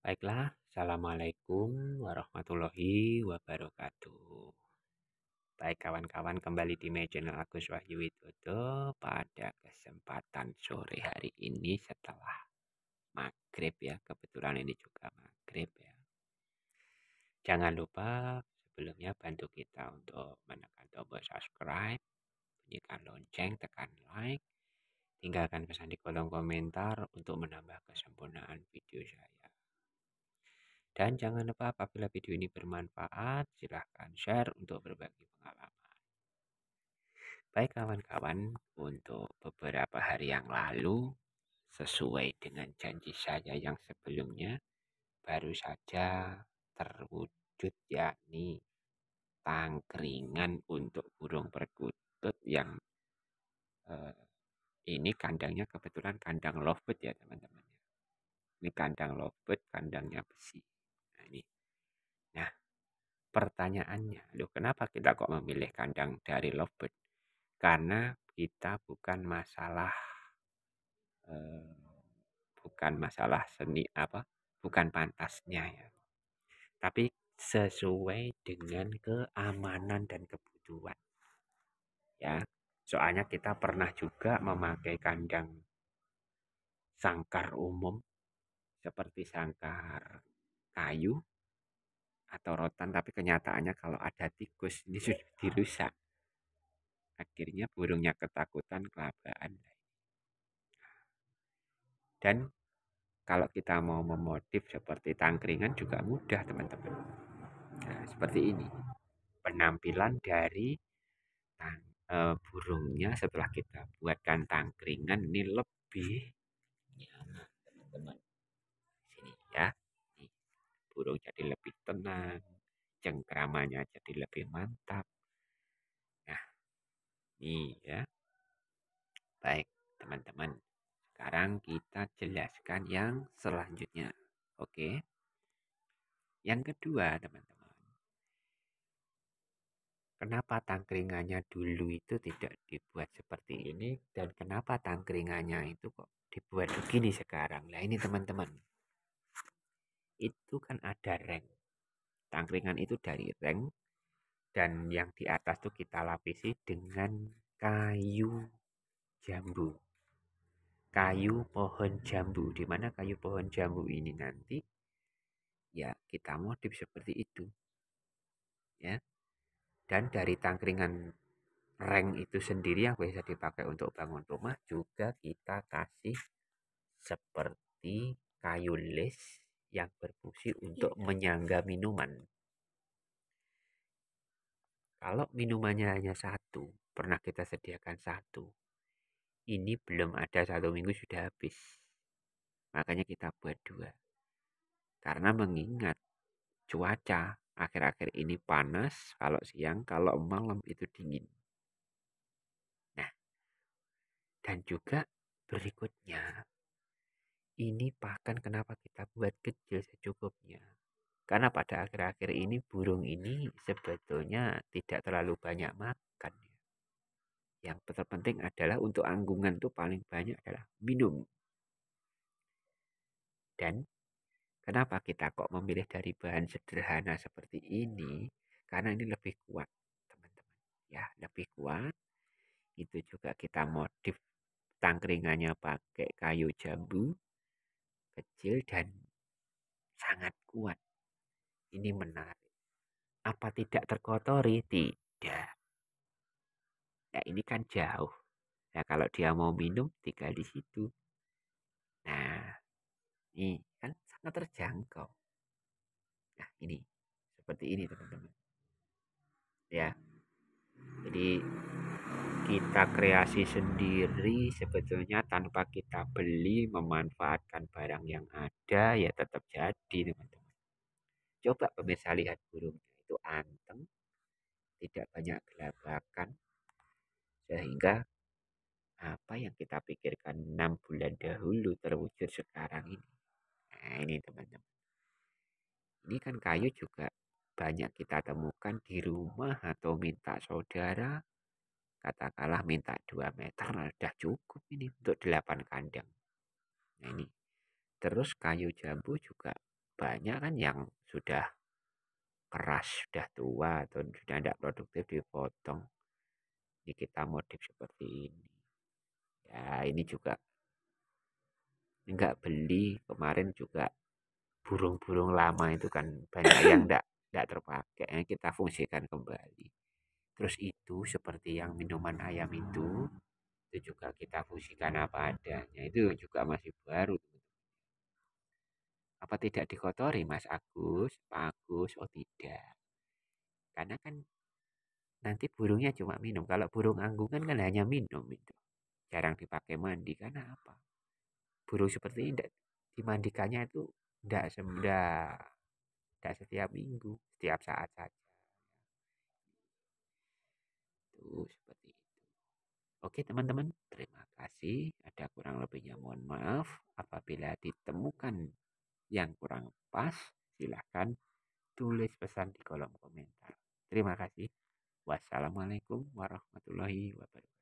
Baiklah, Assalamualaikum warahmatullahi wabarakatuh. Baik kawan-kawan kembali di my channel Agus Wahyu Widodo pada kesempatan sore hari ini setelah maghrib ya kebetulan ini juga maghrib ya. Jangan lupa sebelumnya bantu kita untuk menekan tombol subscribe, bunyikan lonceng, tekan like, tinggalkan pesan di kolom komentar untuk menambah kesempurnaan video saya. Dan jangan lupa apabila video ini bermanfaat, silahkan share untuk berbagi pengalaman. Baik kawan-kawan, untuk beberapa hari yang lalu, sesuai dengan janji saya yang sebelumnya, baru saja terwujud yakni tangkringan untuk burung perkutut yang eh, ini kandangnya kebetulan kandang lovebird ya teman-teman. Ini kandang lovebird, kandangnya besi. Nah, pertanyaannya, loh kenapa kita kok memilih kandang dari lovebird? Karena kita bukan masalah eh, bukan masalah seni apa, bukan pantasnya ya. Tapi sesuai dengan keamanan dan kebutuhan. Ya, soalnya kita pernah juga memakai kandang sangkar umum seperti sangkar kayu atau rotan tapi kenyataannya kalau ada tikus ini iya. sudah dirusak akhirnya burungnya ketakutan kelabaan dan kalau kita mau memotif seperti tangkringan juga mudah teman-teman nah, seperti ini penampilan dari tang, e, eh, burungnya setelah kita buatkan tangkringan ini lebih nyaman teman-teman burung jadi lebih tenang, cengkramannya jadi lebih mantap. Nah, ini ya. Baik, teman-teman. Sekarang kita jelaskan yang selanjutnya. Oke. Yang kedua, teman-teman. Kenapa tangkringannya dulu itu tidak dibuat seperti ini dan kenapa tangkringannya itu kok dibuat begini sekarang? Nah, ini teman-teman itu kan ada reng Tangkringan itu dari reng dan yang di atas tuh kita lapisi dengan kayu jambu. Kayu pohon jambu di mana kayu pohon jambu ini nanti ya kita modif seperti itu. Ya. Dan dari tangkringan reng itu sendiri yang bisa dipakai untuk bangun rumah juga kita kasih seperti kayu list yang berfungsi untuk iya. menyangga minuman. Kalau minumannya hanya satu, pernah kita sediakan satu. Ini belum ada satu minggu sudah habis. Makanya kita buat dua. Karena mengingat cuaca akhir-akhir ini panas kalau siang, kalau malam itu dingin. Nah, dan juga berikutnya ini bahkan kenapa kita buat kecil secukupnya. Karena pada akhir-akhir ini burung ini sebetulnya tidak terlalu banyak makan. Ya. Yang terpenting adalah untuk anggungan itu paling banyak adalah minum. Dan kenapa kita kok memilih dari bahan sederhana seperti ini? Karena ini lebih kuat, teman-teman. Ya, lebih kuat. Itu juga kita modif tangkringannya pakai kayu jambu kecil dan sangat kuat. Ini menarik. Apa tidak terkotori? Tidak. ya ini kan jauh. Nah, kalau dia mau minum, tinggal di situ. Nah, ini kan sangat terjangkau. Nah, ini seperti ini, teman-teman. Ya, jadi kita kreasi sendiri sebetulnya tanpa kita beli memanfaatkan barang yang ada ya tetap jadi teman-teman coba pemirsa lihat burungnya itu anteng tidak banyak gelabakan sehingga apa yang kita pikirkan enam bulan dahulu terwujud sekarang ini nah ini teman-teman ini kan kayu juga banyak kita temukan di rumah atau minta saudara katakanlah minta 2 meter nah, sudah cukup ini untuk 8 kandang nah ini terus kayu jambu juga banyak kan yang sudah keras sudah tua atau sudah tidak produktif dipotong ini kita modif seperti ini ya ini juga nggak beli kemarin juga burung-burung lama itu kan banyak yang tidak tidak terpakai kita fungsikan kembali Terus itu seperti yang minuman ayam itu, itu juga kita fungsikan apa adanya. Itu juga masih baru. Apa tidak dikotori Mas Agus, Pak Agus? Oh tidak. Karena kan nanti burungnya cuma minum. Kalau burung anggungan kan hanya minum itu. Jarang dipakai mandi karena apa? Burung seperti ini dimandikannya itu tidak semudah tidak setiap minggu, setiap saat saja itu seperti itu oke teman-teman terima kasih ada kurang lebihnya mohon maaf apabila ditemukan yang kurang pas silahkan tulis pesan di kolom komentar terima kasih wassalamualaikum warahmatullahi wabarakatuh